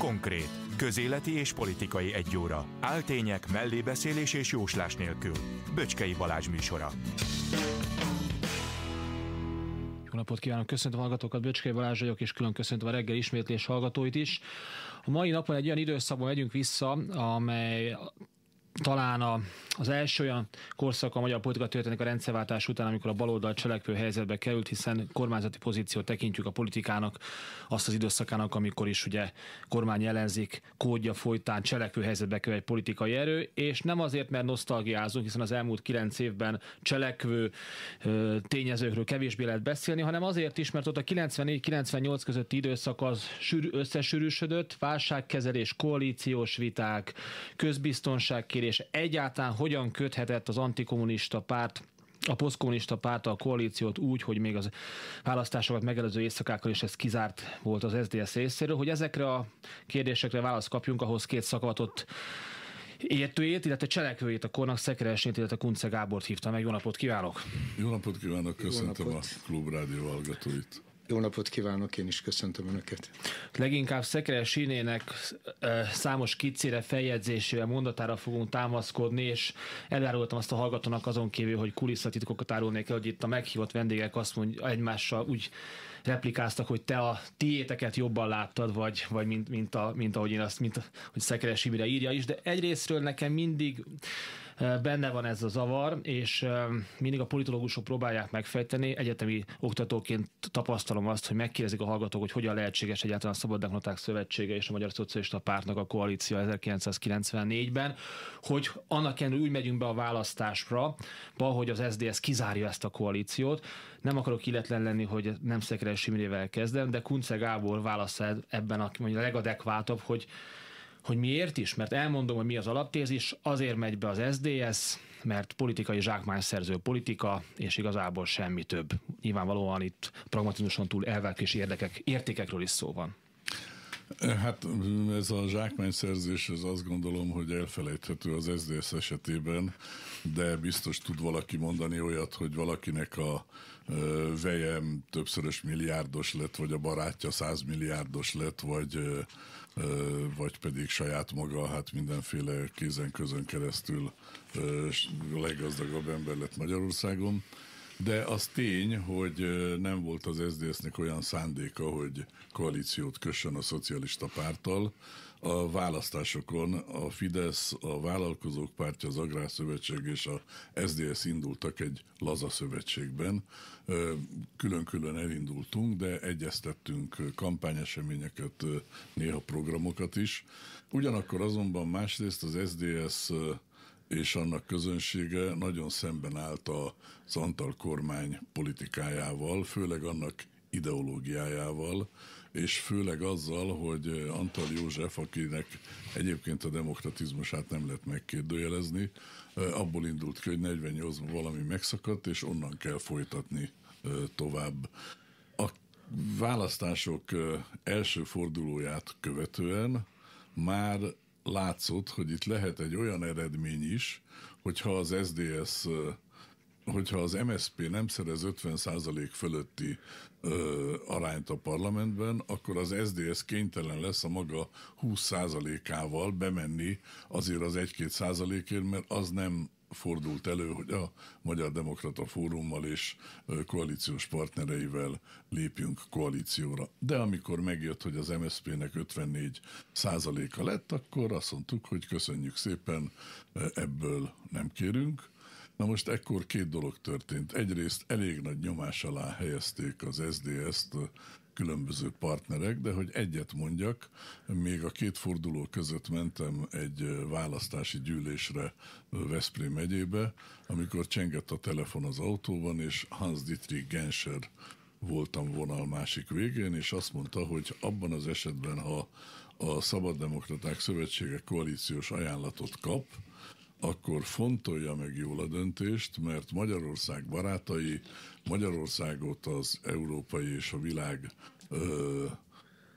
Konkrét, közéleti és politikai egy óra. Áltények, mellébeszélés és jóslás nélkül. Böcskei Balázs műsora. Jó napot kívánok, köszöntöm a hallgatókat, Böcskei Balázs vagyok, és külön köszöntöm a reggel ismétlés hallgatóit is. A mai napon egy olyan időszakban megyünk vissza, amely talán a, az első olyan korszak a magyar politika történik a rendszerváltás után, amikor a baloldal cselekvő helyzetbe került, hiszen kormányzati pozíciót tekintjük a politikának, azt az időszakának, amikor is ugye kormány ellenzik, kódja folytán cselekvő helyzetbe kerül egy politikai erő, és nem azért, mert nosztalgiázunk, hiszen az elmúlt kilenc évben cselekvő ö, tényezőkről kevésbé lehet beszélni, hanem azért is, mert ott a 94-98 közötti időszak az sűr, összesűrűsödött, válságkezelés, koalíciós viták, közbiztonság felkérése egyáltalán hogyan köthetett az antikommunista párt a posztkommunista pártal koalíciót úgy, hogy még az választásokat megelőző éjszakákkal is ez kizárt volt az SZDSZ részéről, hogy ezekre a kérdésekre választ kapjunk, ahhoz két szakavatott értőjét, illetve cselekvőjét a kornak Szekeresnét, illetve Kunce Gábort hívta meg. Jó napot kívánok! Jó napot kívánok! Köszöntöm napot. a Klubrádió hallgatóit! Jó napot kívánok, én is köszöntöm Önöket. Leginkább Szekere Sinének eh, számos kicére, feljegyzésével, mondatára fogunk támaszkodni, és elárultam azt a hallgatónak azon kívül, hogy kulisszatitkokat árulnék el, hogy itt a meghívott vendégek azt mondja, egymással úgy replikáztak, hogy te a tiéteket jobban láttad, vagy, vagy mint, mint, a, mint ahogy én azt, mint, hogy Szekere Simire írja is, de egyrésztről nekem mindig Benne van ez a zavar, és mindig a politológusok próbálják megfejteni. Egyetemi oktatóként tapasztalom azt, hogy megkérdezik a hallgatók, hogy hogyan lehetséges egyáltalán a Szabaddemokraták Szövetsége és a Magyar Szocialista Pártnak a koalíció 1994-ben, hogy annak ellenül úgy megyünk be a választásra, hogy az SDS kizárja ezt a koalíciót. Nem akarok illetlen lenni, hogy nem Szekeres Simrével kezdem, de Kunce Gábor válasz ebben a, a legadekvátabb, hogy hogy miért is? Mert elmondom, hogy mi az alaptézis, azért megy be az SDS, mert politikai szerző politika, és igazából semmi több. Nyilvánvalóan itt pragmatizmuson túl elvek és érdekek, értékekről is szó van. Hát ez a szerzés, ez azt gondolom, hogy elfelejthető az SZDSZ esetében, de biztos tud valaki mondani olyat, hogy valakinek a vejem többszörös milliárdos lett, vagy a barátja százmilliárdos lett, vagy vagy pedig saját maga, hát mindenféle kézen közön keresztül leggazdagabb ember lett Magyarországon. De az tény, hogy nem volt az SZDSZ-nek olyan szándéka, hogy koalíciót kössön a szocialista párttal. A választásokon a Fidesz, a Vállalkozók Pártja, az Agrárszövetség és a SZDSZ indultak egy laza szövetségben. Külön-külön elindultunk, de egyeztettünk kampányeseményeket, néha programokat is. Ugyanakkor azonban másrészt az SZDSZ és annak közönsége nagyon szemben állt az Antal kormány politikájával, főleg annak ideológiájával, és főleg azzal, hogy Antal József, akinek egyébként a demokratizmusát nem lehet megkérdőjelezni, abból indult ki, hogy 48-ban valami megszakadt, és onnan kell folytatni tovább. A választások első fordulóját követően már látszott, hogy itt lehet egy olyan eredmény is, hogyha az SDS hogyha az MSP nem szerez 50% fölötti ö, arányt a parlamentben, akkor az SDS kénytelen lesz a maga 20%-ával bemenni azért az 1-2 százalékért, mert az nem fordult elő, hogy a Magyar Demokrata Fórummal és koalíciós partnereivel lépjünk koalícióra. De amikor megjött, hogy az MSZP-nek 54 százaléka lett, akkor azt mondtuk, hogy köszönjük szépen, ebből nem kérünk. Na most ekkor két dolog történt. Egyrészt elég nagy nyomás alá helyezték az SZDSZ-t különböző partnerek, de hogy egyet mondjak, még a két forduló között mentem egy választási gyűlésre Veszprém megyébe, amikor csengett a telefon az autóban, és Hans Dietrich Genscher voltam vonal másik végén, és azt mondta, hogy abban az esetben, ha a Szabaddemokraták Szövetsége koalíciós ajánlatot kap, akkor fontolja meg jól a döntést, mert Magyarország barátai Magyarországot az európai és a világ ö,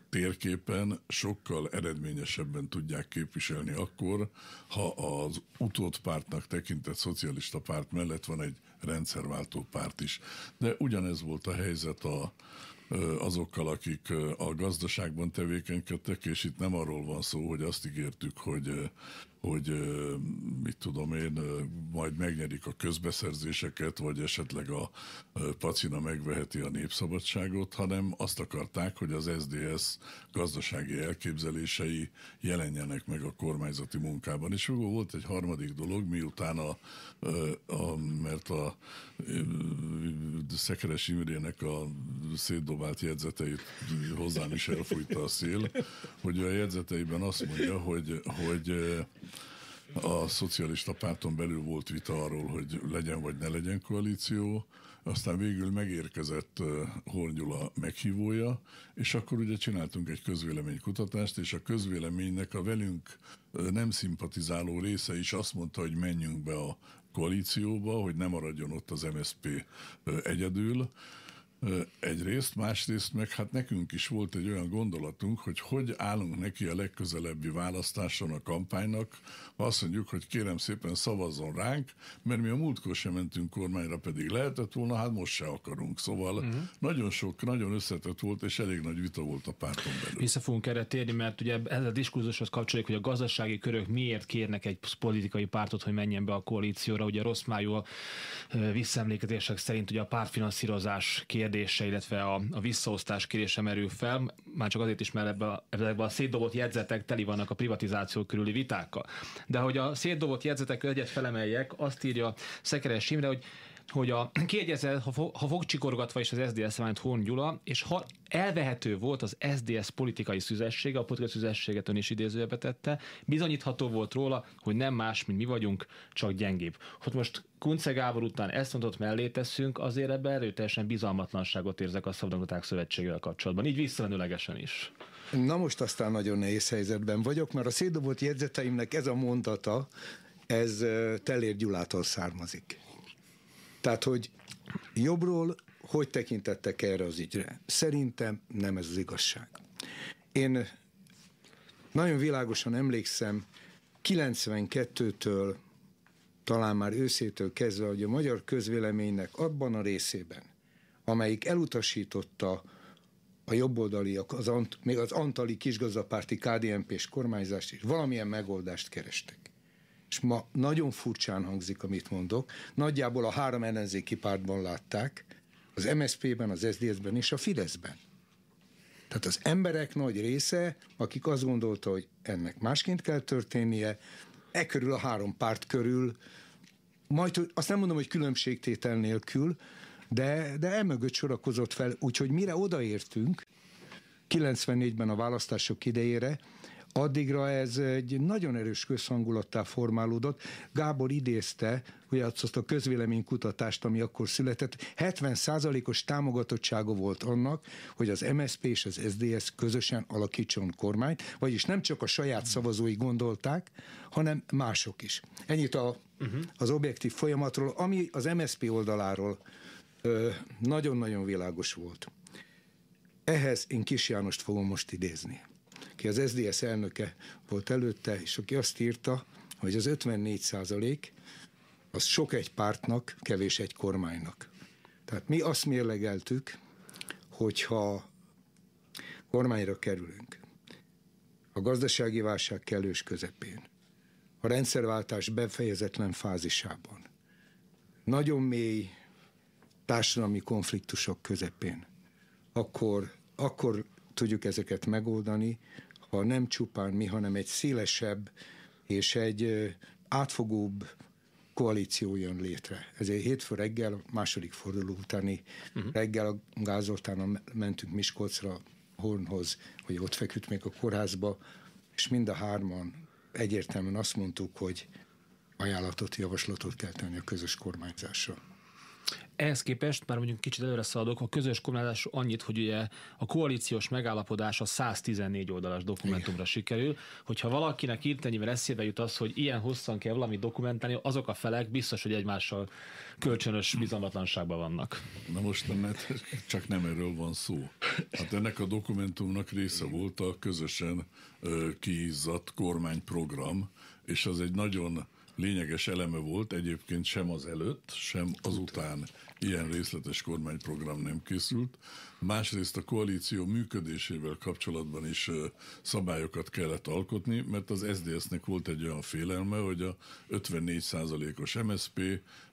térképen sokkal eredményesebben tudják képviselni akkor, ha az utódpártnak tekintett szocialista párt mellett van egy rendszerváltó párt is. De ugyanez volt a helyzet a, azokkal, akik a gazdaságban tevékenykedtek, és itt nem arról van szó, hogy azt ígértük, hogy hogy mit tudom én, majd megnyerik a közbeszerzéseket, vagy esetleg a pacina megveheti a népszabadságot, hanem azt akarták, hogy az SDS gazdasági elképzelései jelenjenek meg a kormányzati munkában. És akkor volt egy harmadik dolog, miután a, a mert a Szekeres Imrének a szétdobált jegyzeteit hozzám is elfújta a szél, hogy a jegyzeteiben azt mondja, hogy, hogy a szocialista párton belül volt vita arról, hogy legyen vagy ne legyen koalíció, aztán végül megérkezett Hornyula meghívója, és akkor ugye csináltunk egy közvéleménykutatást, és a közvéleménynek a velünk nem szimpatizáló része is azt mondta, hogy menjünk be a koalícióba, hogy ne maradjon ott az MSP egyedül, egyrészt, másrészt meg hát nekünk is volt egy olyan gondolatunk, hogy hogy állunk neki a legközelebbi választáson a kampánynak, ha azt mondjuk, hogy kérem szépen szavazzon ránk, mert mi a múltkor sem mentünk kormányra, pedig lehetett volna, hát most se akarunk. Szóval uh-huh. nagyon sok, nagyon összetett volt, és elég nagy vita volt a párton belül. Vissza fogunk erre térni, mert ugye ez a diskurzushoz kapcsolódik, hogy a gazdasági körök miért kérnek egy politikai pártot, hogy menjen be a koalícióra. Ugye rossz májú visszaemlékezések szerint ugye a pártfinanszírozás kérdés kérdése, illetve a, a visszaosztás kérése merül fel, már csak azért is, mert ebbe a, ebbe a szétdobott jegyzetek teli vannak a privatizáció körüli vitákkal. De hogy a szétdobott jegyzetek egyet felemeljek, azt írja Szekeres Imre, hogy hogy a kiegyezett, ha, fo, ha fogcsikorgatva is az SZDSZ vált Horn Gyula, és ha elvehető volt az SZDSZ politikai szüzessége, a politikai szüzességet ön is idézőjebe tette, bizonyítható volt róla, hogy nem más, mint mi vagyunk, csak gyengébb. Hogy most Kunce Gábor után ezt mondott mellé teszünk, azért ebbe erőteljesen bizalmatlanságot érzek a Szabadongaták Szövetségével kapcsolatban, így visszamenőlegesen is. Na most aztán nagyon nehéz helyzetben vagyok, mert a szédobott jegyzeteimnek ez a mondata, ez Telér Gyulától származik. Tehát, hogy jobbról hogy tekintettek erre az ügyre? Szerintem nem ez az igazság. Én nagyon világosan emlékszem, 92-től, talán már őszétől kezdve, hogy a magyar közvéleménynek abban a részében, amelyik elutasította a jobboldaliak, az, még az antali kisgazdapárti KDNP-s kormányzást is, valamilyen megoldást kerestek és ma nagyon furcsán hangzik, amit mondok, nagyjából a három ellenzéki pártban látták, az MSZP-ben, az SZDSZ-ben és a Fideszben. Tehát az emberek nagy része, akik azt gondolta, hogy ennek másként kell történnie, e körül a három párt körül, majd azt nem mondom, hogy különbségtétel nélkül, de, de emögött sorakozott fel, úgyhogy mire odaértünk, 94-ben a választások idejére, Addigra ez egy nagyon erős közhangulattá formálódott. Gábor idézte, hogy azt a közvéleménykutatást, ami akkor született, 70%-os támogatottsága volt annak, hogy az MSZP és az SDS közösen alakítson kormányt, vagyis nem csak a saját szavazói gondolták, hanem mások is. Ennyit a, uh-huh. az objektív folyamatról, ami az MSZP oldaláról nagyon-nagyon világos volt. Ehhez én Kis Jánost fogom most idézni aki az SZDSZ elnöke volt előtte, és aki azt írta, hogy az 54 százalék az sok egy pártnak, kevés egy kormánynak. Tehát mi azt mérlegeltük, hogyha kormányra kerülünk, a gazdasági válság kellős közepén, a rendszerváltás befejezetlen fázisában, nagyon mély társadalmi konfliktusok közepén, akkor, akkor tudjuk ezeket megoldani, ha nem csupán mi, hanem egy szélesebb és egy átfogóbb koalíció jön létre. Ezért hétfő reggel, második forduló utáni uh-huh. reggel a Gázoltánon mentünk Miskolcra, Hornhoz, hogy ott feküdt még a kórházba, és mind a hárman egyértelműen azt mondtuk, hogy ajánlatot, javaslatot kell tenni a közös kormányzásra. Ehhez képest, már mondjuk kicsit előre szaladok, a közös kormányzás annyit, hogy ugye a koalíciós megállapodás a 114 oldalas dokumentumra Igen. sikerül, hogyha valakinek írt ennyivel eszébe jut az, hogy ilyen hosszan kell valami dokumentálni, azok a felek biztos, hogy egymással kölcsönös bizalmatlanságban vannak. Na most mert csak nem erről van szó. Hát ennek a dokumentumnak része volt a közösen kiizzadt kormányprogram, és az egy nagyon lényeges eleme volt, egyébként sem az előtt, sem azután ilyen részletes kormányprogram nem készült, másrészt a koalíció működésével kapcsolatban is szabályokat kellett alkotni, mert az sds nek volt egy olyan félelme, hogy a 54%-os MSP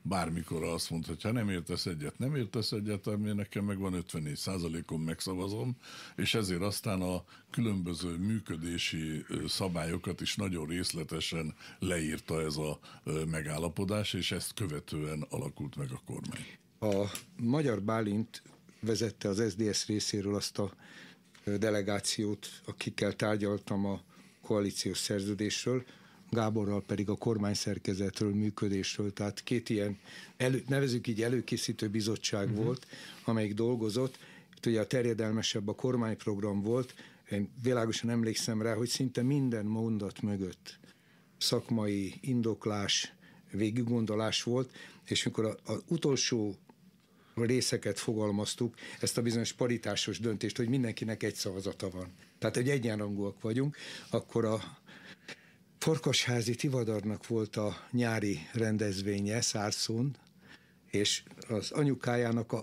bármikor azt mondhatja, nem értesz egyet, nem értesz egyet, ami nekem megvan 54%-on megszavazom, és ezért aztán a különböző működési szabályokat is nagyon részletesen leírta ez a megállapodás, és ezt követően alakult meg a kormány. A Magyar Bálint vezette az SDS részéről azt a delegációt, akikkel tárgyaltam a koalíciós szerződésről, Gáborral pedig a kormányszerkezetről, működésről. Tehát két ilyen, elő, nevezük így előkészítő bizottság uh-huh. volt, amelyik dolgozott. Itt ugye a terjedelmesebb a kormányprogram volt. Én világosan emlékszem rá, hogy szinte minden mondat mögött szakmai indoklás, végiggondolás volt, és mikor az utolsó részeket fogalmaztuk, ezt a bizonyos paritásos döntést, hogy mindenkinek egy szavazata van. Tehát, hogy egyenrangúak vagyunk, akkor a Farkasházi Tivadarnak volt a nyári rendezvénye Szárszón, és az anyukájának a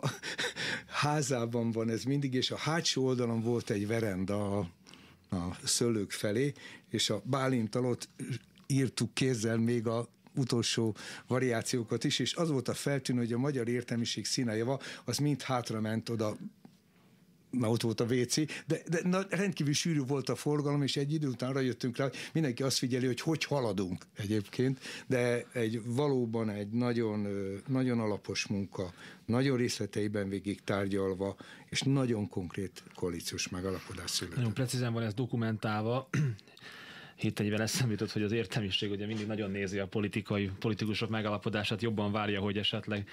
házában van ez mindig, és a hátsó oldalon volt egy verenda a, a szőlők felé, és a Bálintalot írtuk kézzel még a utolsó variációkat is, és az volt a feltűnő, hogy a magyar értelmiség színejava az mind hátra ment oda mert ott volt a WC, de, de na, rendkívül sűrű volt a forgalom, és egy idő után rájöttünk rá, hogy mindenki azt figyeli, hogy hogy haladunk egyébként, de egy valóban egy nagyon, nagyon alapos munka, nagyon részleteiben végig tárgyalva, és nagyon konkrét koalíciós megalapodás született. Nagyon precízen van ez dokumentálva, hétegyben eszem jutott, hogy az értelmiség ugye mindig nagyon nézi a politikai, politikusok megalapodását, jobban várja, hogy esetleg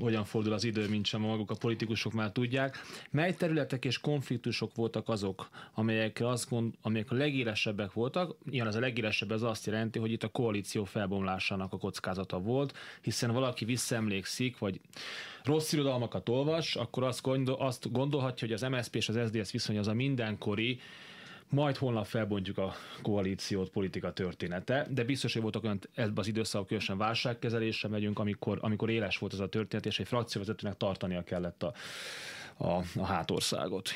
hogyan fordul az idő, mint sem maguk a politikusok már tudják. Mely területek és konfliktusok voltak azok, amelyek, azt gond, amelyek a legélesebbek voltak? Ilyen az a legélesebb, ez azt jelenti, hogy itt a koalíció felbomlásának a kockázata volt, hiszen valaki visszaemlékszik, vagy rossz irodalmakat olvas, akkor azt, gondol, azt gondolhatja, hogy az MSZP és az SZDSZ viszony az a mindenkori majd holnap felbontjuk a koalíciót, politika története, de biztos, hogy voltak olyan ebben az időszakban különösen válságkezelésre megyünk, amikor, amikor éles volt ez a történet, és egy frakcióvezetőnek tartania kellett a, a, a hátországot.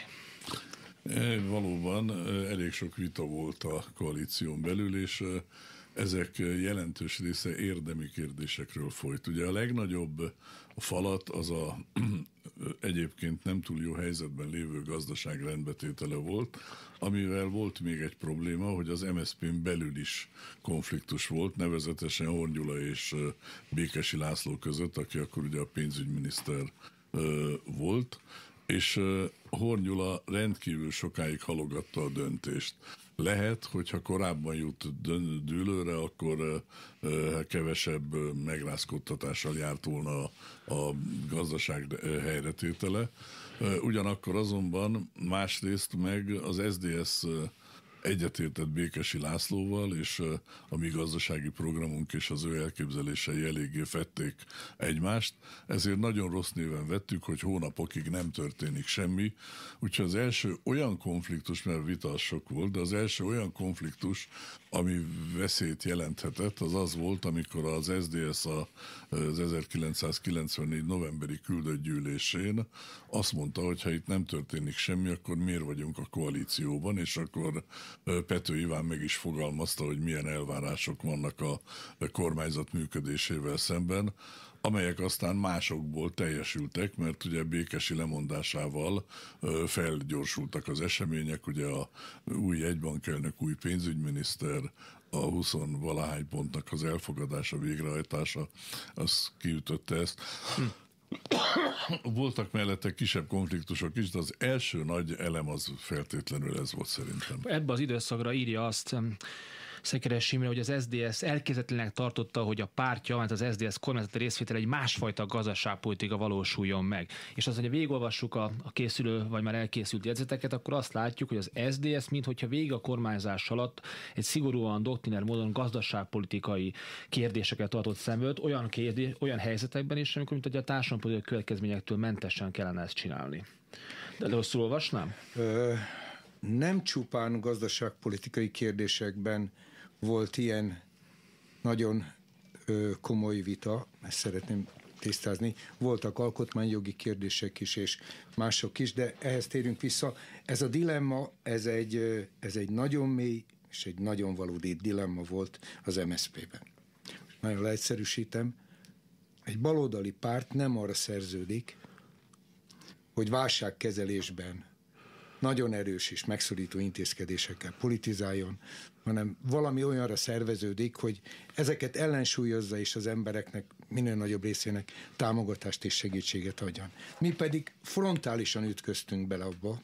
Valóban elég sok vita volt a koalíción belül, és ezek jelentős része érdemi kérdésekről folyt. Ugye a legnagyobb a falat az a egyébként nem túl jó helyzetben lévő gazdaság rendbetétele volt, amivel volt még egy probléma, hogy az MSZP-n belül is konfliktus volt, nevezetesen Hornyula és Békesi László között, aki akkor ugye a pénzügyminiszter volt, és Hornyula rendkívül sokáig halogatta a döntést lehet, hogyha korábban jut dőlőre, akkor kevesebb megrázkodtatással járt volna a gazdaság helyretétele. Ugyanakkor azonban másrészt meg az SDS egyetértett Békesi Lászlóval, és a mi gazdasági programunk és az ő elképzelései eléggé fették egymást, ezért nagyon rossz néven vettük, hogy hónapokig nem történik semmi, úgyhogy az első olyan konfliktus, mert vita sok volt, de az első olyan konfliktus, ami veszélyt jelenthetett, az az volt, amikor az SDS a, az 1994 novemberi küldött gyűlésén azt mondta, hogy ha itt nem történik semmi, akkor miért vagyunk a koalícióban, és akkor Pető Iván meg is fogalmazta, hogy milyen elvárások vannak a kormányzat működésével szemben amelyek aztán másokból teljesültek, mert ugye Békesi lemondásával felgyorsultak az események, ugye a új egybankelnök, új pénzügyminiszter, a 20 valahány pontnak az elfogadása, végrehajtása, az kiütötte ezt. Hm. Voltak mellette kisebb konfliktusok is, de az első nagy elem az feltétlenül ez volt szerintem. Ebben az időszakra írja azt Szekeres Imre, hogy az SDS elképzetlenek tartotta, hogy a pártja, mert az SDS kormányzati részvétel egy másfajta gazdaságpolitika valósuljon meg. És az, hogy végolvassuk a, a készülő, vagy már elkészült jegyzeteket, akkor azt látjuk, hogy az SDS, mintha végig a kormányzás alatt egy szigorúan doktriner módon gazdaságpolitikai kérdéseket tartott szemölt, olyan, kérdés, olyan helyzetekben is, amikor mint hogy a társadalmi következményektől mentesen kellene ezt csinálni. De rosszul olvasnám? Ö, nem csupán gazdaságpolitikai kérdésekben volt ilyen nagyon ö, komoly vita, ezt szeretném tisztázni. Voltak alkotmányjogi kérdések is, és mások is, de ehhez térünk vissza. Ez a dilemma, ez egy, ez egy nagyon mély és egy nagyon valódi dilemma volt az MSZP-ben. Nagyon leegyszerűsítem. Egy baloldali párt nem arra szerződik, hogy válságkezelésben nagyon erős és megszorító intézkedésekkel politizáljon, hanem valami olyanra szerveződik, hogy ezeket ellensúlyozza és az embereknek, minél nagyobb részének támogatást és segítséget adjon. Mi pedig frontálisan ütköztünk bele abba,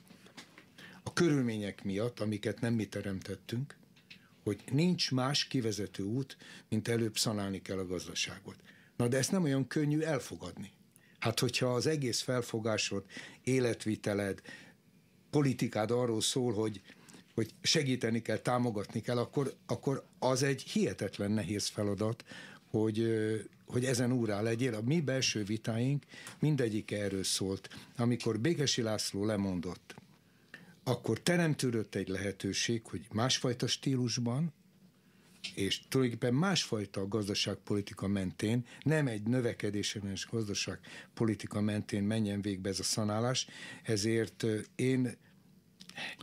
a körülmények miatt, amiket nem mi teremtettünk, hogy nincs más kivezető út, mint előbb szanálni kell a gazdaságot. Na de ezt nem olyan könnyű elfogadni. Hát, hogyha az egész felfogásod, életviteled, politikád arról szól, hogy, hogy segíteni kell, támogatni kell, akkor, akkor az egy hihetetlen nehéz feladat, hogy, hogy ezen úrá legyél. A mi belső vitáink mindegyik erről szólt. Amikor Békesi László lemondott, akkor teremtődött egy lehetőség, hogy másfajta stílusban, és tulajdonképpen másfajta gazdaságpolitika mentén, nem egy és gazdaságpolitika mentén menjen végbe ez a szanálás, ezért én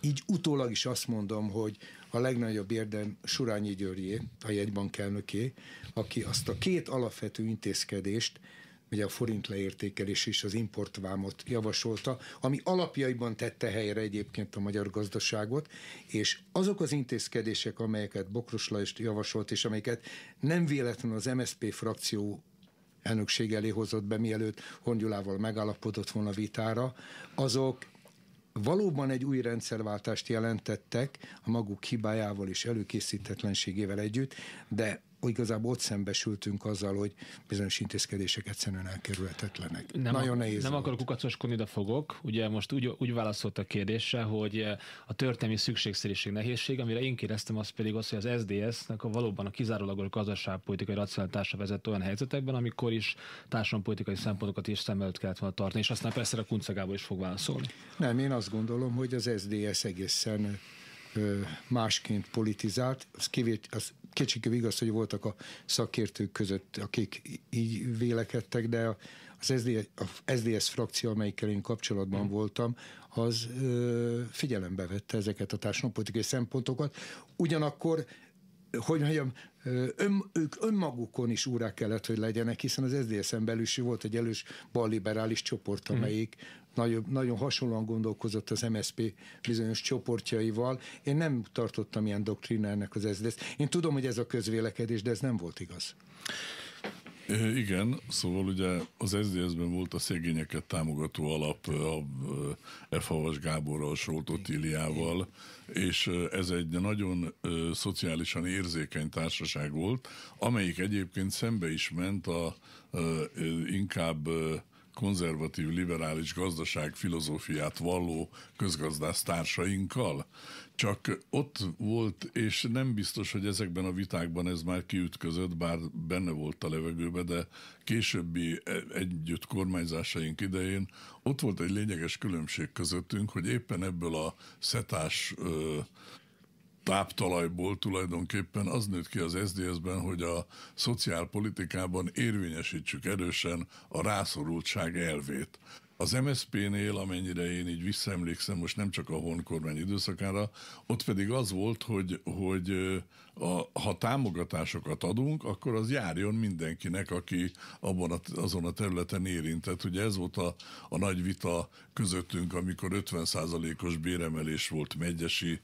így utólag is azt mondom, hogy a legnagyobb érdem Surányi Györgyé, a jegybank elnöké, aki azt a két alapvető intézkedést, ugye a forint leértékelés is az importvámot javasolta, ami alapjaiban tette helyre egyébként a magyar gazdaságot, és azok az intézkedések, amelyeket Bokros Lajost javasolt, és amelyeket nem véletlenül az MSP frakció elnökség elé hozott be, mielőtt Hongyulával megállapodott volna vitára, azok valóban egy új rendszerváltást jelentettek a maguk hibájával és előkészítetlenségével együtt, de igazából ott szembesültünk azzal, hogy bizonyos intézkedések egyszerűen elkerülhetetlenek. Nem, Nagyon nehéz. Nem volt. akarok kukacoskodni, de fogok. Ugye most úgy, úgy válaszolt a kérdésre, hogy eh, a történelmi szükségszerűség nehézség, amire én kérdeztem, az pedig az, hogy az SDS, nek a valóban a kizárólagos gazdaságpolitikai racionalitása vezet olyan helyzetekben, amikor is társadalompolitikai szempontokat is szem előtt kellett volna tartani, és aztán persze a Kuncegából is fog válaszolni. Nem, én azt gondolom, hogy az SDS egészen másként politizált, az, kivét, az kétségkívül igaz, hogy voltak a szakértők között, akik így vélekedtek, de az SZDSZ, frakció, amelyikkel én kapcsolatban hmm. voltam, az figyelembe vette ezeket a társadalompolitikai szempontokat. Ugyanakkor hogy mondjam, ön, ők önmagukon is úrá kellett, hogy legyenek, hiszen az SZDSZ-en belül is volt egy elős balliberális csoport, hmm. amelyik nagyon, nagyon hasonlóan gondolkozott az MSP bizonyos csoportjaival. Én nem tartottam ilyen doktrinának az SZDSZ. Én tudom, hogy ez a közvélekedés, de ez nem volt igaz. igen, szóval ugye az SZDSZ-ben volt a szegényeket támogató alap a F. Gáborral, Soltó Tíliával, és ez egy nagyon szociálisan érzékeny társaság volt, amelyik egyébként szembe is ment a inkább konzervatív, liberális gazdaság filozófiát valló közgazdász társainkkal, csak ott volt, és nem biztos, hogy ezekben a vitákban ez már kiütközött, bár benne volt a levegőbe, de későbbi e, együtt kormányzásaink idején ott volt egy lényeges különbség közöttünk, hogy éppen ebből a szetás táptalajból tulajdonképpen az nőtt ki az SZDSZ-ben, hogy a szociálpolitikában érvényesítsük erősen a rászorultság elvét. Az MSZP-nél, amennyire én így visszaemlékszem, most nem csak a honkormány időszakára, ott pedig az volt, hogy, hogy a, ha támogatásokat adunk, akkor az járjon mindenkinek, aki abban a, azon a területen érintett. Ugye ez volt a, a nagy vita közöttünk, amikor 50%-os béremelés volt megyesi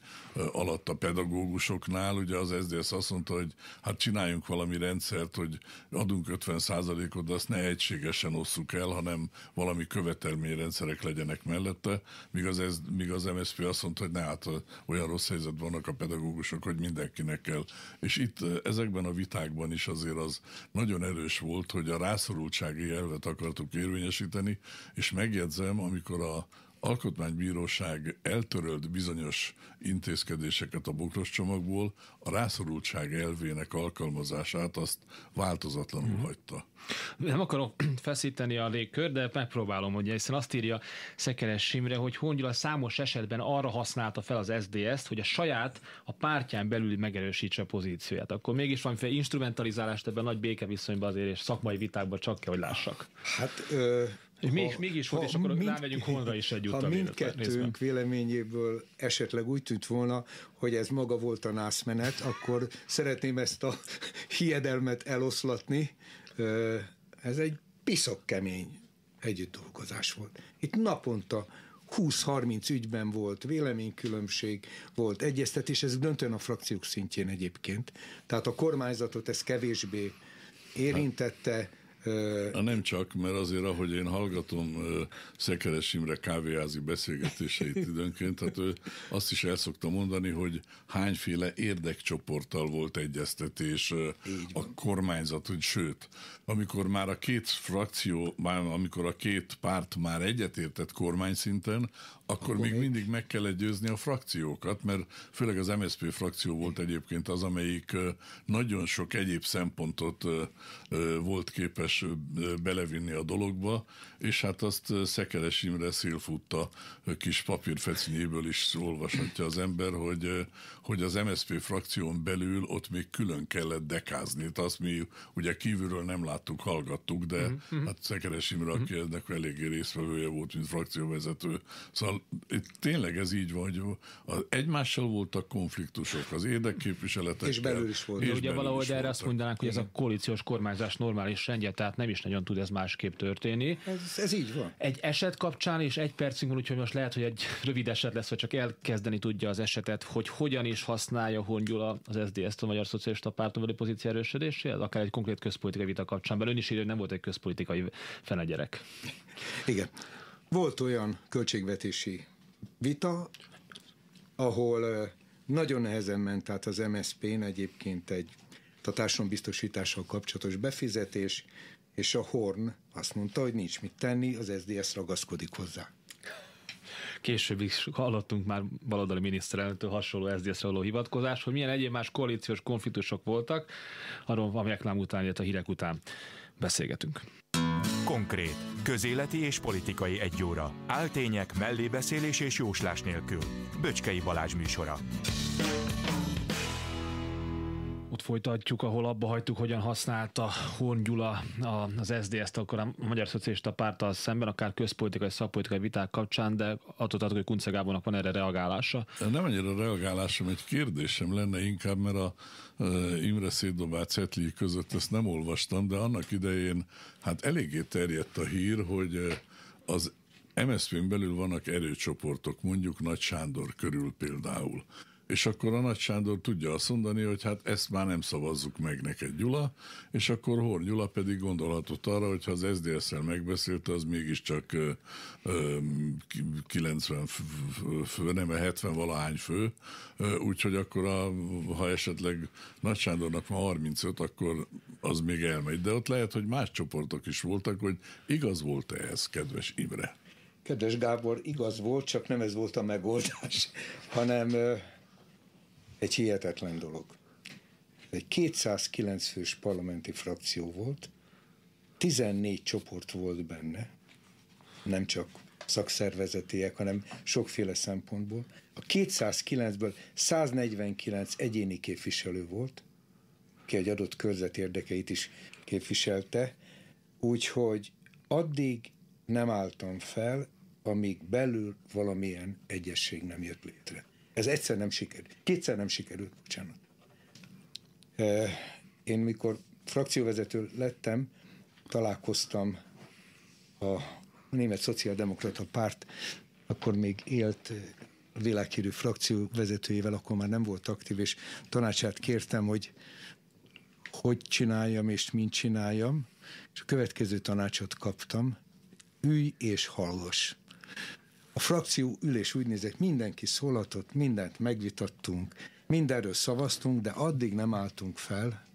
alatt a pedagógusoknál, ugye az SZDSZ azt mondta, hogy hát csináljunk valami rendszert, hogy adunk 50%-ot, de azt ne egységesen osszuk el, hanem valami követelmény követelmény rendszerek legyenek mellette, míg az, ez, míg az MSZP azt mondta, hogy ne hát olyan rossz helyzetben vannak a pedagógusok, hogy mindenkinek kell. És itt ezekben a vitákban is azért az nagyon erős volt, hogy a rászorultsági elvet akartuk érvényesíteni, és megjegyzem, amikor a alkotmánybíróság eltörölt bizonyos intézkedéseket a bokros csomagból, a rászorultság elvének alkalmazását azt változatlanul hmm. hagyta. Nem akarok feszíteni a légkör, de megpróbálom, ugye, hiszen azt írja Szekeres Simre, hogy Hongyula számos esetben arra használta fel az SDS-t, hogy a saját, a pártján belül megerősítse a pozícióját. Akkor mégis valamiféle instrumentalizálást ebben nagy békeviszonyban azért és szakmai vitákban csak kell, hogy lássak. Hát ö- és mégis, mégis volt, és akkor mind, rávegyünk Honra is együtt. Ha mindkettőnk véleményéből esetleg úgy tűnt volna, hogy ez maga volt a nászmenet, akkor szeretném ezt a hiedelmet eloszlatni. Ez egy piszok kemény együtt dolgozás volt. Itt naponta 20-30 ügyben volt véleménykülönbség, volt egyeztetés, ez döntően a frakciók szintjén egyébként. Tehát a kormányzatot ez kevésbé érintette, Na nem csak, mert azért, ahogy én hallgatom Szekeres Imre kávéházi beszélgetéseit időnként, tehát ő azt is el szokta mondani, hogy hányféle érdekcsoporttal volt egyeztetés a kormányzat, hogy sőt, amikor már a két frakció, már amikor a két párt már egyetértett kormányszinten, akkor még, mindig meg kellett győzni a frakciókat, mert főleg az MSZP frakció volt egyébként az, amelyik nagyon sok egyéb szempontot volt képes belevinni a dologba, és hát azt Szekeres Imre szélfutta kis papírfecinyéből is olvashatja az ember, hogy, hogy az MSZP frakción belül ott még külön kellett dekázni. Tehát azt mi ugye kívülről nem láttuk, hallgattuk, de Mm -hmm. hát Szekeres Imre, aki mm -hmm. ennek eléggé részvevője volt, mint frakcióvezető. Szóval tényleg ez így van, hogy az egymással voltak konfliktusok, az érdekképviseletek. És belül is volt. És ugye valahogy erre azt mondanánk, hogy ez a koalíciós kormányzás normális rendje, tehát nem is nagyon tud ez másképp történni. Ez ez, ez így van. Egy eset kapcsán, és egy percünk van, úgyhogy most lehet, hogy egy rövid eset lesz, hogy csak elkezdeni tudja az esetet, hogy hogyan is használja Hongyula az sds t a Magyar Szocialista Párton belül pozíció erősödéséhez, akár egy konkrét közpolitikai vita kapcsán. mert ön is írja, hogy nem volt egy közpolitikai fenegyerek. Igen. Volt olyan költségvetési vita, ahol nagyon nehezen ment át az MSZP-n egyébként egy a társadalombiztosítással kapcsolatos befizetés, és a Horn azt mondta, hogy nincs mit tenni, az SZDSZ ragaszkodik hozzá. Később is hallottunk már baloldali miniszterelnöktől hasonló SZDSZ-re való hivatkozás, hogy milyen egyéb más koalíciós konfliktusok voltak, arról a reklám után, illetve a hírek után beszélgetünk. Konkrét, közéleti és politikai egy óra. Áltények, mellébeszélés és jóslás nélkül. Böcskei Balázs műsora ott folytatjuk, ahol abba hagytuk, hogyan használta Horn Gyula az SZDSZ-t, akkor a Magyar Szocialista Párttal szemben, akár közpolitikai, szakpolitikai viták kapcsán, de attól tartok, hogy Kunce Gábornak van erre reagálása. Nem annyira reagálásom, egy kérdésem lenne inkább, mert a e, Imre Szédobá Cetli között ezt nem olvastam, de annak idején hát eléggé terjedt a hír, hogy e, az MSZP-n belül vannak erőcsoportok, mondjuk Nagy Sándor körül például és akkor a Nagy Sándor tudja azt mondani, hogy hát ezt már nem szavazzuk meg neked, Gyula, és akkor Horn Gyula pedig gondolhatott arra, hogy ha az SZDSZ-el megbeszélte, az mégiscsak ö, ö, 90 fő, nem 70 valahány fő, úgyhogy akkor a, ha esetleg Nagy Sándornak van 35, akkor az még elmegy. De ott lehet, hogy más csoportok is voltak, hogy igaz volt-e ez, kedves Imre? Kedves Gábor, igaz volt, csak nem ez volt a megoldás, hanem egy hihetetlen dolog. Egy 209 fős parlamenti frakció volt, 14 csoport volt benne, nem csak szakszervezetiek, hanem sokféle szempontból. A 209-ből 149 egyéni képviselő volt, ki egy adott körzet érdekeit is képviselte, úgyhogy addig nem álltam fel, amíg belül valamilyen egyesség nem jött létre. Ez egyszer nem sikerült. Kétszer nem sikerült, bocsánat. Én mikor frakcióvezető lettem, találkoztam a Német Szociáldemokrata Párt, akkor még élt világhírű frakció vezetőjével, akkor már nem volt aktív, és tanácsát kértem, hogy hogy csináljam és mint csináljam, és a következő tanácsot kaptam, ülj és hallgass. A frakció ülés úgy nézett, mindenki szólatott, mindent megvitattunk, mindenről szavaztunk, de addig nem álltunk fel,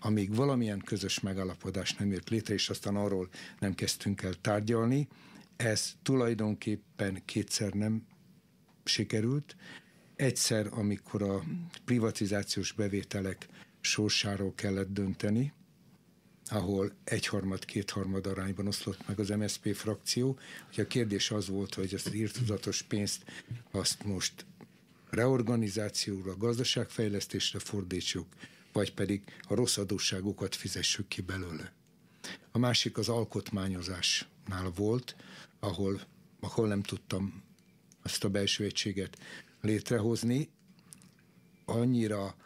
amíg valamilyen közös megalapodás nem jött létre, és aztán arról nem kezdtünk el tárgyalni. Ez tulajdonképpen kétszer nem sikerült. Egyszer, amikor a privatizációs bevételek sorsáról kellett dönteni, ahol egyharmad, kétharmad arányban oszlott meg az MSZP frakció. hogy a kérdés az volt, hogy ezt az írtudatos pénzt azt most reorganizációra, gazdaságfejlesztésre fordítsuk, vagy pedig a rossz adósságokat fizessük ki belőle. A másik az alkotmányozásnál volt, ahol, ahol nem tudtam azt a belső egységet létrehozni. Annyira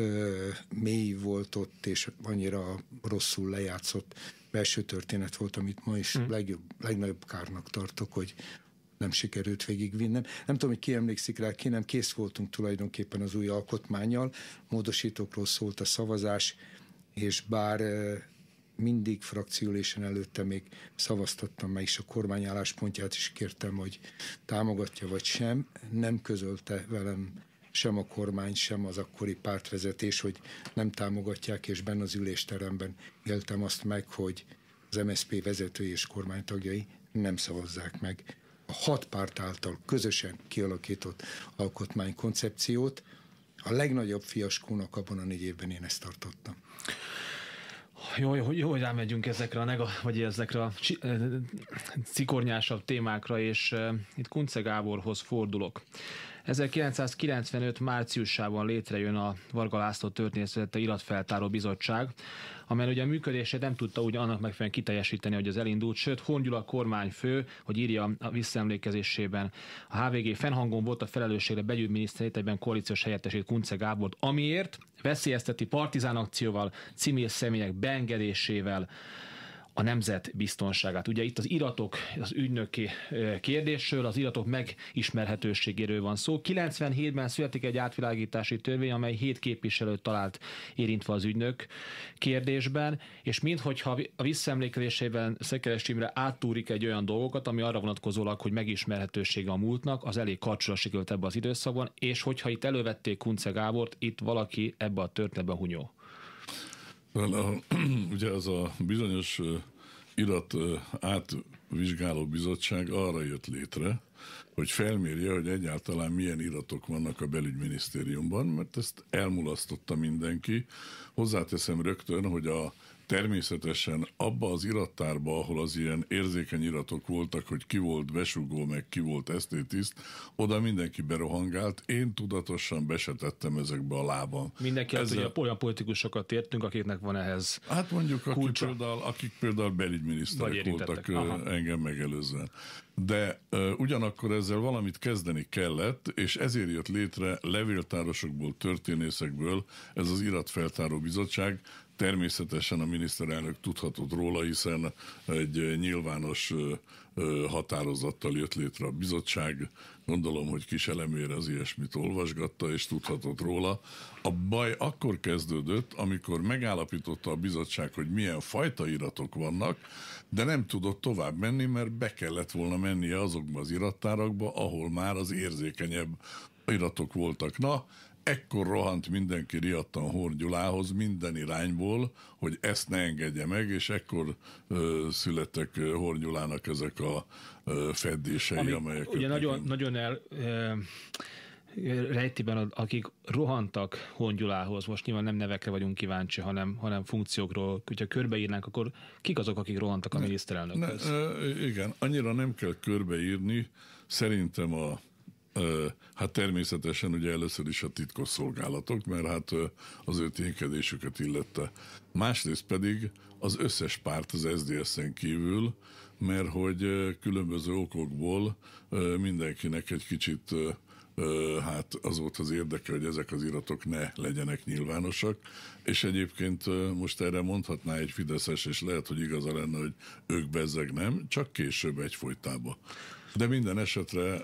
ö, mély volt ott, és annyira rosszul lejátszott belső történet volt, amit ma is mm. legjobb, legnagyobb kárnak tartok, hogy nem sikerült végigvinnem. Nem tudom, hogy ki emlékszik rá, ki nem. Kész voltunk tulajdonképpen az új alkotmányjal. Módosítókról szólt a szavazás, és bár mindig frakciülésen előtte még szavaztattam meg is a kormányálláspontját, álláspontját, is kértem, hogy támogatja vagy sem. Nem közölte velem sem a kormány, sem az akkori pártvezetés, hogy nem támogatják, és benne az ülésteremben éltem azt meg, hogy az MSZP vezetői és kormánytagjai nem szavazzák meg a hat párt által közösen kialakított alkotmánykoncepciót. A legnagyobb fiaskónak abban a négy évben én ezt tartottam. Jó, jó, jó, hogy rámegyünk ezekre a, nega, vagy ezekre a eh, cikornyásabb témákra, és eh, itt Kunce Gáborhoz fordulok. 1995 márciusában létrejön a Varga László történész iratfeltáró bizottság, amely ugye a működését nem tudta úgy annak megfelelően kiteljesíteni, hogy az elindult, sőt a kormányfő, hogy írja a visszaemlékezésében. A HVG fennhangon volt a felelősségre belügyminiszterét, egyben koalíciós helyettesét Kunce Gábort, amiért veszélyezteti partizán akcióval, civil személyek beengedésével, a nemzet biztonságát. Ugye itt az iratok, az ügynöki kérdésről, az iratok megismerhetőségéről van szó. 97-ben születik egy átvilágítási törvény, amely hét képviselőt talált érintve az ügynök kérdésben, és minthogyha a visszaemlékezésében Szekeres Imre áttúrik egy olyan dolgokat, ami arra vonatkozólag, hogy megismerhetősége a múltnak, az elég karcsúra sikerült ebbe az időszakban, és hogyha itt elővették Kunce Gábort, itt valaki ebbe a történetbe hunyó. ugye az a bizonyos irat átvizsgáló bizottság arra jött létre, hogy felmérje, hogy egyáltalán milyen iratok vannak a belügyminisztériumban, mert ezt elmulasztotta mindenki. Hozzáteszem rögtön, hogy a Természetesen abba az irattárba, ahol az ilyen érzékeny iratok voltak, hogy ki volt besugó, meg ki volt esztétiszt, oda mindenki berohangált, én tudatosan besetettem ezekbe a lábam. Mindenki Ezzel... hát, olyan politikusokat értünk, akiknek van ehhez Hát mondjuk, akik kulcsa. például, akik például belügyminiszterek voltak Aha. engem megelőzően. De uh, ugyanakkor ezzel valamit kezdeni kellett, és ezért jött létre levéltárosokból, történészekből ez az iratfeltáró bizottság, Természetesen a miniszterelnök tudhatott róla, hiszen egy eh, nyilvános eh, eh, határozattal jött létre a bizottság. Gondolom, hogy kis elemére az ilyesmit olvasgatta, és tudhatott róla. A baj akkor kezdődött, amikor megállapította a bizottság, hogy milyen fajta iratok vannak, de nem tudott tovább menni, mert be kellett volna mennie azokba az irattárakba, ahol már az érzékenyebb iratok voltak. Na, Ekkor rohant mindenki riadtan Horgyulához minden irányból, hogy ezt ne engedje meg, és ekkor ö, születtek Horgyulának ezek a ö, feddései, Ami, amelyeket... Ugye nagyon, nagyon, nagyon el... Ö, rejtiben, akik rohantak Hongyulához, most nyilván nem nevekre vagyunk kíváncsi, hanem, hanem funkciókról, hogyha körbeírnánk, akkor kik azok, akik rohantak a ne, miniszterelnökhöz? igen, annyira nem kell körbeírni, szerintem a Hát természetesen ugye először is a titkos szolgálatok, mert hát az ő ténykedésüket illette. Másrészt pedig az összes párt az SZDSZ-en kívül, mert hogy különböző okokból mindenkinek egy kicsit hát az volt az érdeke, hogy ezek az iratok ne legyenek nyilvánosak, és egyébként most erre mondhatná egy fideszes, és lehet, hogy igaza lenne, hogy ők bezzeg nem, csak később egyfolytában. De minden esetre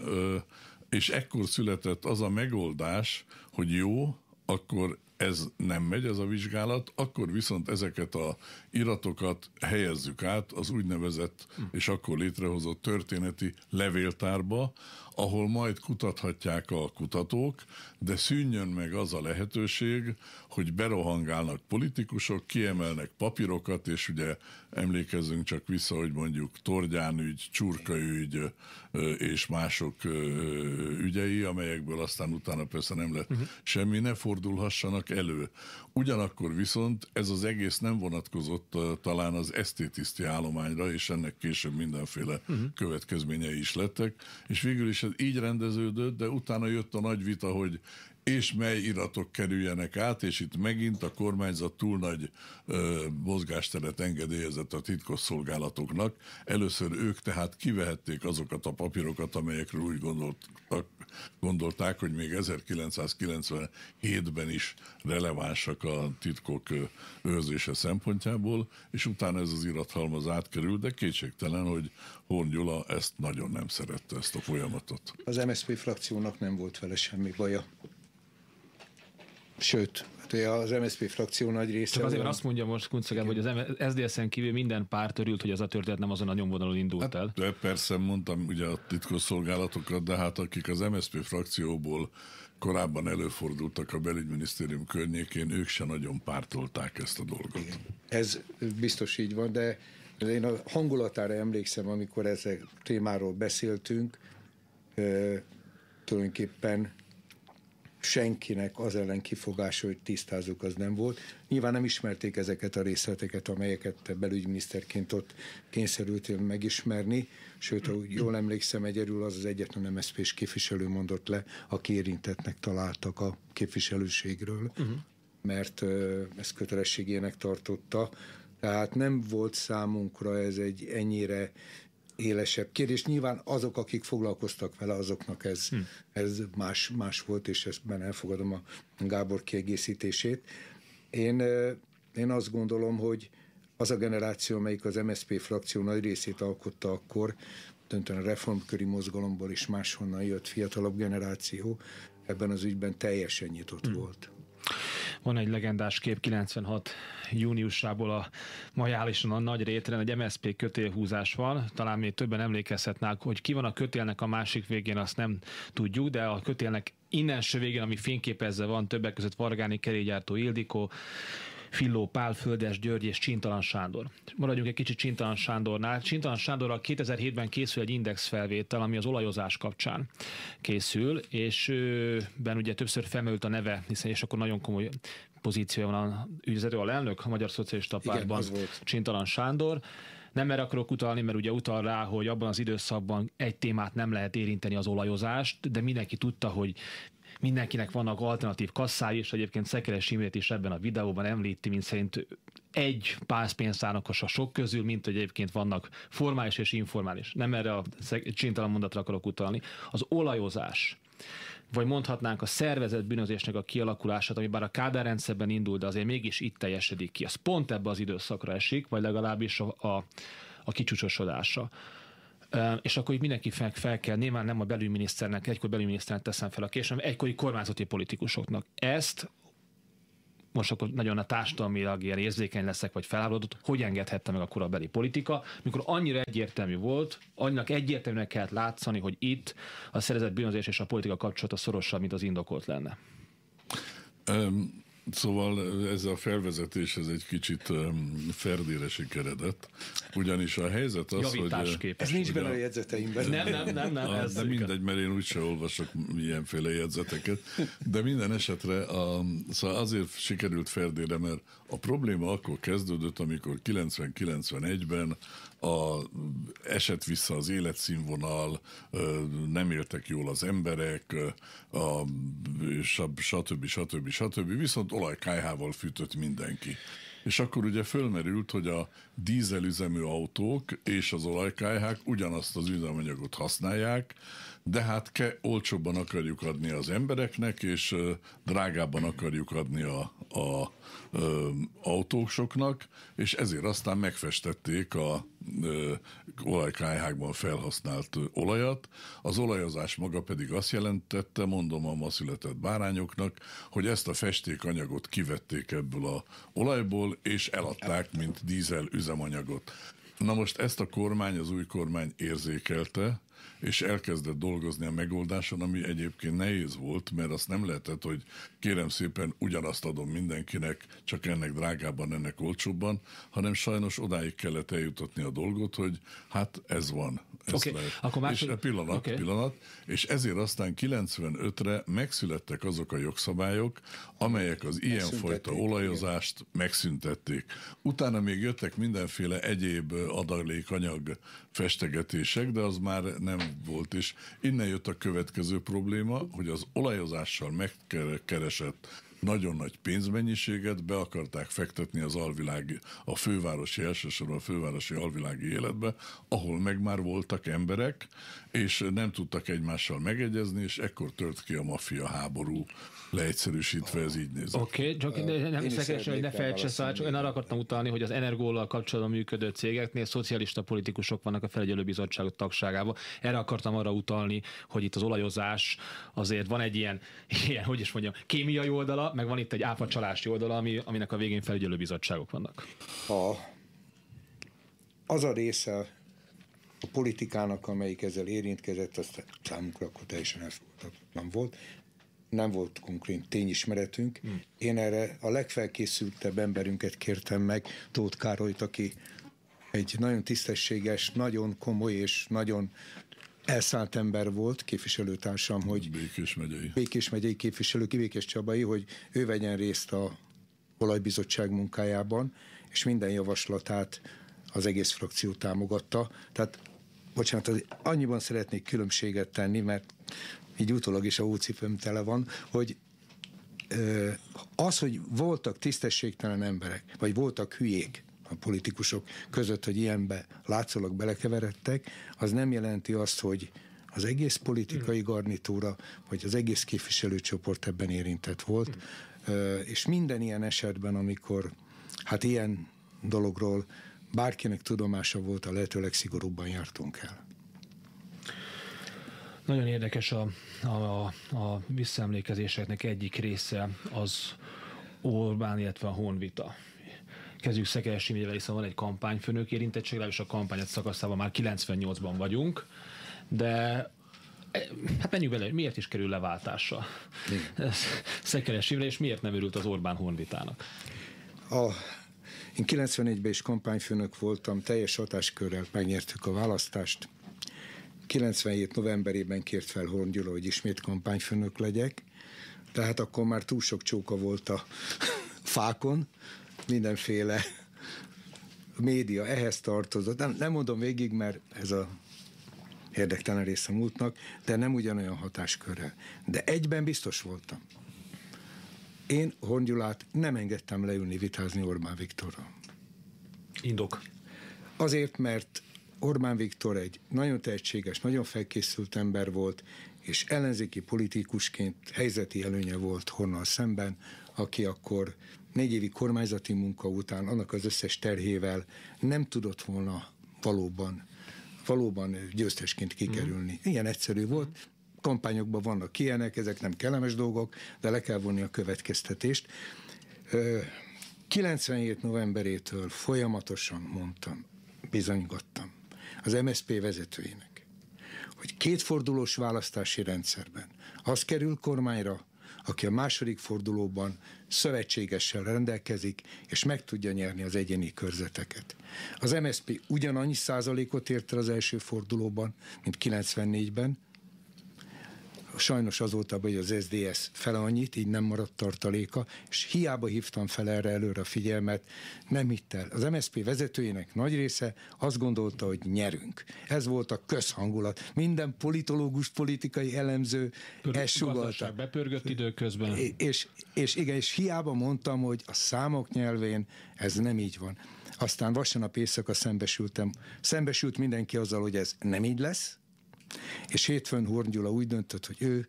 és ekkor született az a megoldás, hogy jó, akkor ez nem megy, ez a vizsgálat, akkor viszont ezeket a iratokat helyezzük át az úgynevezett hm. és akkor létrehozott történeti levéltárba, ahol majd kutathatják a kutatók, de szűnjön meg az a lehetőség, hogy berohangálnak politikusok, kiemelnek papírokat, és ugye emlékezzünk csak vissza, hogy mondjuk Torgyán ügy, Csurka ügy és mások ügyei, amelyekből aztán utána persze nem lett uh-huh. semmi, ne fordulhassanak elő. Ugyanakkor viszont ez az egész nem vonatkozott hatott talán az esztétiszti állományra, és ennek később mindenféle uh-huh. következményei is lettek, és végül is ez így rendeződött, de utána jött a nagy vita, hogy és mely iratok kerüljenek át, és itt megint a kormányzat túl nagy ö, mozgásteret engedélyezett a titkosszolgálatoknak. Először ők tehát kivehették azokat a papírokat, amelyekről úgy gondoltak, gondolták, hogy még 1997-ben is relevánsak a titkok őrzése szempontjából, és utána ez az irathalmaz átkerült, de kétségtelen, hogy Horn Gyula ezt nagyon nem szerette, ezt a folyamatot. Az MSZP frakciónak nem volt vele semmi baja sőt, hát az MSZP frakció nagy része. Csak azért, azt mondja most Kuncegem, hogy az SZDSZ-en kívül minden párt örült, hogy az a történet nem azon a nyomvonalon indult hát el. De persze mondtam ugye a titkosszolgálatokat, de hát akik az MSZP frakcióból korábban előfordultak a belügyminisztérium környékén, ők se nagyon pártolták ezt a dolgot. Ez biztos így van, de én a hangulatára emlékszem, amikor ezek témáról beszéltünk, tulajdonképpen senkinek az ellen kifogása, hogy tisztázzuk, az nem volt. Nyilván nem ismerték ezeket a részleteket, amelyeket te belügyminiszterként ott kényszerültél megismerni, sőt, ahogy jól emlékszem, egyedül az az egyetlen mszp s képviselő mondott le, aki érintettnek találtak a képviselőségről, uh-huh. mert ezt kötelességének tartotta. Tehát nem volt számunkra ez egy ennyire élesebb kérdés. Nyilván azok, akik foglalkoztak vele, azoknak ez, hmm. ez más, más volt, és ebben elfogadom a Gábor kiegészítését. Én, én azt gondolom, hogy az a generáció, amelyik az MSZP frakció nagy részét alkotta akkor, döntően a reformköri mozgalomból is máshonnan jött fiatalabb generáció, ebben az ügyben teljesen nyitott hmm. volt. Van egy legendás kép 96 júniusából a majálison a nagy rétren egy MSP kötélhúzás van. Talán még többen emlékezhetnák, hogy ki van a kötélnek a másik végén, azt nem tudjuk, de a kötélnek innen végén, ami fényképezve van, többek között Vargáni Kerégyártó Ildikó, Filló Pál, Földes György és Csintalan Sándor. Maradjunk egy kicsit Csintalan Sándornál. Csintalan a 2007-ben készül egy indexfelvétel, ami az olajozás kapcsán készül, és őben ugye többször felmerült a neve, hiszen és akkor nagyon komoly pozíciója van a ügyvezető, a lelnök, a Magyar Szocialista Pártban, Csintalan Sándor. Nem erre akarok utalni, mert ugye utal rá, hogy abban az időszakban egy témát nem lehet érinteni az olajozást, de mindenki tudta, hogy Mindenkinek vannak alternatív kasszái, és egyébként Szekeres Imrét is ebben a videóban említi, mint szerint egy pászpénztárnokos a sok közül, mint hogy egyébként vannak formális és informális. Nem erre a csintalan mondatra akarok utalni. Az olajozás vagy mondhatnánk a szervezet bűnözésnek a kialakulását, ami bár a Kádár rendszerben indul, de azért mégis itt teljesedik ki. Az pont ebbe az időszakra esik, vagy legalábbis a, a, a kicsúcsosodása és akkor így mindenki fel, fel kell, nyilván nem a belügyminiszternek, egykor belügyminiszternek teszem fel a késem, egykori kormányzati politikusoknak. Ezt most akkor nagyon a társadalmilag ilyen érzékeny leszek, vagy felállodott, hogy engedhette meg a korabeli politika, mikor annyira egyértelmű volt, annak egyértelműnek kellett látszani, hogy itt a szerezett bűnözés és a politika kapcsolata szorosabb, mint az indokolt lenne. Um Szóval ez a felvezetés ez egy kicsit ferdére sikeredett, ugyanis a helyzet az, Javítás hogy... Képes, ez nincs benne a jegyzeteimben. Nem, nem, nem. nem a, ez de mindegy, mert én úgyse olvasok ilyenféle jegyzeteket. De minden esetre a, szóval azért sikerült ferdére, mert a probléma akkor kezdődött, amikor 90-91-ben a, esett vissza az életszínvonal, nem éltek jól az emberek, a, stb. stb. stb. stb. Viszont olajkájhával fűtött mindenki. És akkor ugye fölmerült, hogy a dízelüzemű autók és az olajkájhák ugyanazt az üzemanyagot használják, de hát ke, olcsóbban akarjuk adni az embereknek, és ö, drágábban akarjuk adni a, a ö, autósoknak, és ezért aztán megfestették a olajkájhákban olajkályhákban felhasznált olajat. Az olajozás maga pedig azt jelentette, mondom a ma született bárányoknak, hogy ezt a festékanyagot kivették ebből a olajból, és eladták, mint dízel üzemanyagot. Na most ezt a kormány, az új kormány érzékelte, és elkezdett dolgozni a megoldáson, ami egyébként nehéz volt, mert azt nem lehetett, hogy kérem szépen ugyanazt adom mindenkinek, csak ennek drágában, ennek olcsóbban, hanem sajnos odáig kellett eljutatni a dolgot, hogy hát ez van. Ez okay. lehet. Akkor másod... És e pillanat, okay. pillanat, és ezért aztán 95-re megszülettek azok a jogszabályok, amelyek az ilyenfajta olajozást megszüntették. Utána még jöttek mindenféle egyéb adalékanyag festegetések, de az már nem volt, és innen jött a következő probléma, hogy az olajozással megkeresett nagyon nagy pénzmennyiséget be akarták fektetni az alvilági, a fővárosi, elsősorban a fővárosi alvilági életbe, ahol meg már voltak emberek, és nem tudtak egymással megegyezni, és ekkor tört ki a maffia háború, leegyszerűsítve ez így néz. Oké, okay, csak de nem szekesen, hogy ne felejtse szóval, csak én arra akartam utalni, hogy az energóllal kapcsolatban működő cégeknél szocialista politikusok vannak a felügyelőbizottság tagságában. Erre akartam arra utalni, hogy itt az olajozás azért van egy ilyen, ilyen hogy is mondjam, kémiai oldala, meg van itt egy áfa csalási oldala, ami, aminek a végén bizottságok vannak. A, az a része a politikának, amelyik ezzel érintkezett, azt számunkra akkor teljesen nem volt. Nem volt konkrét tényismeretünk. Hmm. Én erre a legfelkészültebb emberünket kértem meg, Tóth Károlyt, aki egy nagyon tisztességes, nagyon komoly és nagyon elszállt ember volt, képviselőtársam, hogy Békés megyei, Békés megyei képviselő, Békés Csabai, hogy ő vegyen részt a olajbizottság munkájában, és minden javaslatát az egész frakció támogatta. Tehát, bocsánat, annyiban szeretnék különbséget tenni, mert így utólag is a hócipőm tele van, hogy az, hogy voltak tisztességtelen emberek, vagy voltak hülyék, a politikusok között, hogy ilyenbe látszólag belekeveredtek, az nem jelenti azt, hogy az egész politikai hmm. garnitúra, vagy az egész képviselőcsoport ebben érintett volt, hmm. és minden ilyen esetben, amikor hát ilyen dologról bárkinek tudomása volt, a lehető legszigorúbban jártunk el. Nagyon érdekes a, a, a visszaemlékezéseknek egyik része az Orbán, illetve a Honvita kezdjük Szekeres megyével, hiszen van egy kampányfőnök érintettség, és a kampány szakaszában már 98-ban vagyunk, de e, hát menjünk bele, hogy miért is kerül leváltásra Szekeres Imre, és miért nem örült az Orbán Honvitának? A, én 94-ben is kampányfőnök voltam, teljes hatáskörrel megnyertük a választást. 97. novemberében kért fel Horn Gyula, hogy ismét kampányfőnök legyek, tehát akkor már túl sok csóka volt a fákon, mindenféle média ehhez tartozott. Nem, nem mondom végig, mert ez a érdektelen része múltnak, de nem ugyanolyan hatáskörrel. De egyben biztos voltam. Én Hongyulát nem engedtem leülni vitázni Orbán Viktorral. Indok. Azért, mert Orbán Viktor egy nagyon tehetséges, nagyon felkészült ember volt, és ellenzéki politikusként helyzeti előnye volt Hornal szemben, aki akkor négy évi kormányzati munka után annak az összes terhével nem tudott volna valóban valóban győztesként kikerülni. Mm. Ilyen egyszerű volt, kampányokban vannak ilyenek, ezek nem kellemes dolgok, de le kell vonni a következtetést. 97 novemberétől folyamatosan mondtam, bizonygattam az MSZP vezetőinek, hogy kétfordulós választási rendszerben az kerül kormányra, aki a második fordulóban szövetségessel rendelkezik, és meg tudja nyerni az egyéni körzeteket. Az MSP ugyanannyi százalékot ért el az első fordulóban, mint 94-ben, Sajnos azóta, hogy az SDS fel annyit, így nem maradt tartaléka, és hiába hívtam fel erre előre a figyelmet, nem hitt el. Az MSZP vezetőjének nagy része azt gondolta, hogy nyerünk. Ez volt a közhangulat. Minden politológus, politikai elemző Pörg, ezt sugalta. Bepörgött időközben. És, és igen, és hiába mondtam, hogy a számok nyelvén ez nem így van. Aztán vasárnap éjszaka szembesültem, szembesült mindenki azzal, hogy ez nem így lesz, és hétfőn Horn Gyula úgy döntött, hogy ő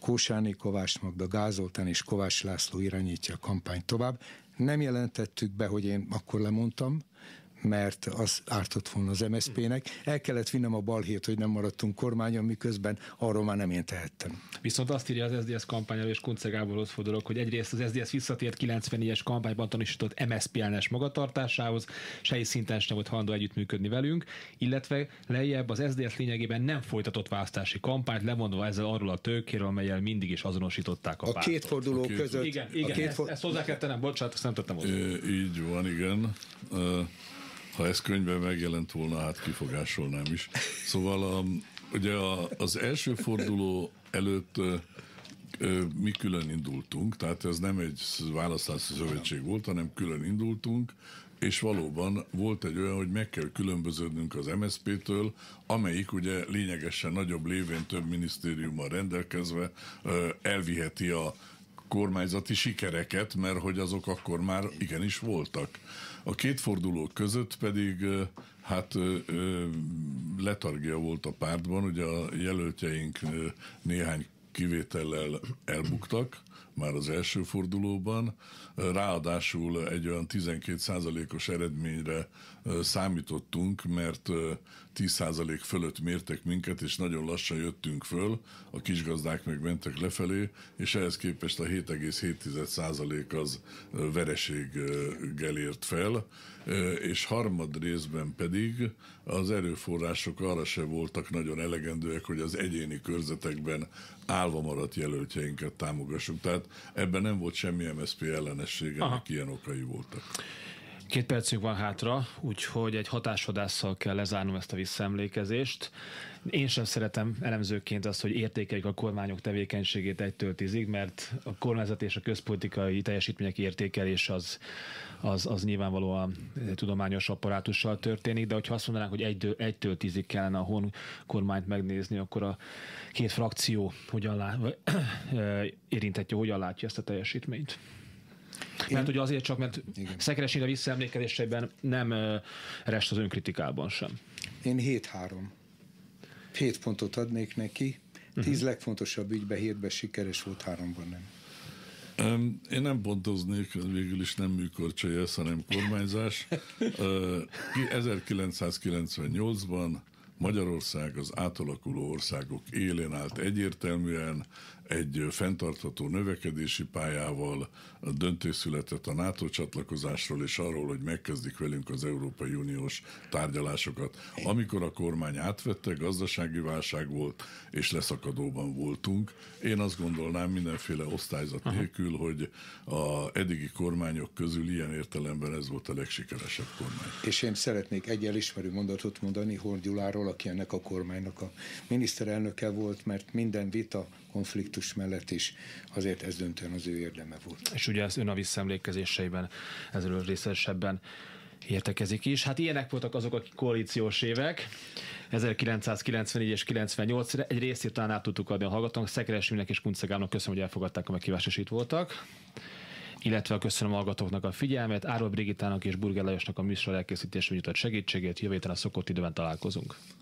Kósáné Kovács Magda, Gázoltán és Kovács László irányítja a kampányt tovább. Nem jelentettük be, hogy én akkor lemondtam, mert az ártott volna az MSZP-nek. El kellett vinnem a balhét, hogy nem maradtunk kormányon, miközben arról már nem én tehettem. Viszont azt írja az SZDSZ kampányról, és Kunce Gáborhoz fordulok, hogy egyrészt az SZDSZ visszatért 90-es kampányban tanúsított MSZP ellenes magatartásához, se szinten sem volt hajlandó együttműködni velünk, illetve lejjebb az SZDSZ lényegében nem folytatott választási kampányt, lemondva ezzel arról a tőkéről, amelyel mindig is azonosították a, a pártot. két forduló a között. Igen, igen két ezt, for... ezt hozzá kell tennem, bocsánat, ezt nem tettem hozzá. Így van, igen. Uh ha ez könyvben megjelent volna, hát kifogásolnám is. Szóval a, um, ugye a, az első forduló előtt mi külön indultunk, tehát ez nem egy választási szövetség volt, hanem külön indultunk, és valóban volt egy olyan, hogy meg kell különböződnünk az MSZP-től, amelyik ugye lényegesen nagyobb lévén több minisztériummal rendelkezve elviheti a kormányzati sikereket, mert hogy azok akkor már igenis voltak. A két forduló között pedig hát letargia volt a pártban, ugye a jelöltjeink néhány kivétellel elbuktak, már az első fordulóban. Ráadásul egy olyan 12%-os eredményre számítottunk, mert 10% fölött mértek minket, és nagyon lassan jöttünk föl, a kisgazdák meg mentek lefelé, és ehhez képest a 7,7% az vereséggel ért fel, és harmad részben pedig az erőforrások arra se voltak nagyon elegendőek, hogy az egyéni körzetekben állva maradt jelöltjeinket támogassunk. Tehát tehát ebben nem volt semmi MSZP ellenessége, akik ilyen okai voltak. Két percünk van hátra, úgyhogy egy hatásodással kell lezárnom ezt a visszaemlékezést. Én sem szeretem elemzőként azt, hogy értékeljük a kormányok tevékenységét egytől tízig, mert a kormányzat és a közpolitikai teljesítmények értékelés az, az, az nyilvánvalóan eh, tudományos apparátussal történik, de hogyha azt mondanánk, hogy egytől, egytől tízig kellene a hon kormányt megnézni, akkor a két frakció hogyan lá, vagy, ö, eh, érintetje, hogyan látja ezt a teljesítményt. Én... Mert ugye azért csak, mert Szekeresényre visszaemlékezéseiben nem ö, eh, rest az önkritikában sem. Én 7-3. 7 pontot adnék neki. 10 uh-huh. Mhm. legfontosabb ügybe 7 sikeres volt, háromban nem. Én nem pontoznék, végül is nem műkorcsolyász, hanem kormányzás. 1998-ban Magyarország az átalakuló országok élén állt egyértelműen, egy fenntartható növekedési pályával a döntés született a NATO csatlakozásról és arról, hogy megkezdik velünk az Európai Uniós tárgyalásokat. Amikor a kormány átvette, gazdasági válság volt, és leszakadóban voltunk. Én azt gondolnám mindenféle osztályzat nélkül, hogy a eddigi kormányok közül ilyen értelemben ez volt a legsikeresebb kormány. És én szeretnék egy elismerő mondatot mondani Hordyuláról, aki ennek a kormánynak a miniszterelnöke volt, mert minden vita konfliktus mellett is, azért ez döntően az ő érdeme volt. És ugye az ön a visszaemlékezéseiben ezről részesebben értekezik is. Hát ilyenek voltak azok a koalíciós évek, 1994 és 98, egy részét talán át tudtuk adni a hallgatónk. Szekeresműnek és Kuncegámnak köszönöm, hogy elfogadták a kívás, és itt voltak illetve köszönöm a hallgatóknak a figyelmet, Árva Brigitának és Burger Lajosnak a műsor elkészítésben nyújtott segítségét, jövő héten a szokott időben találkozunk.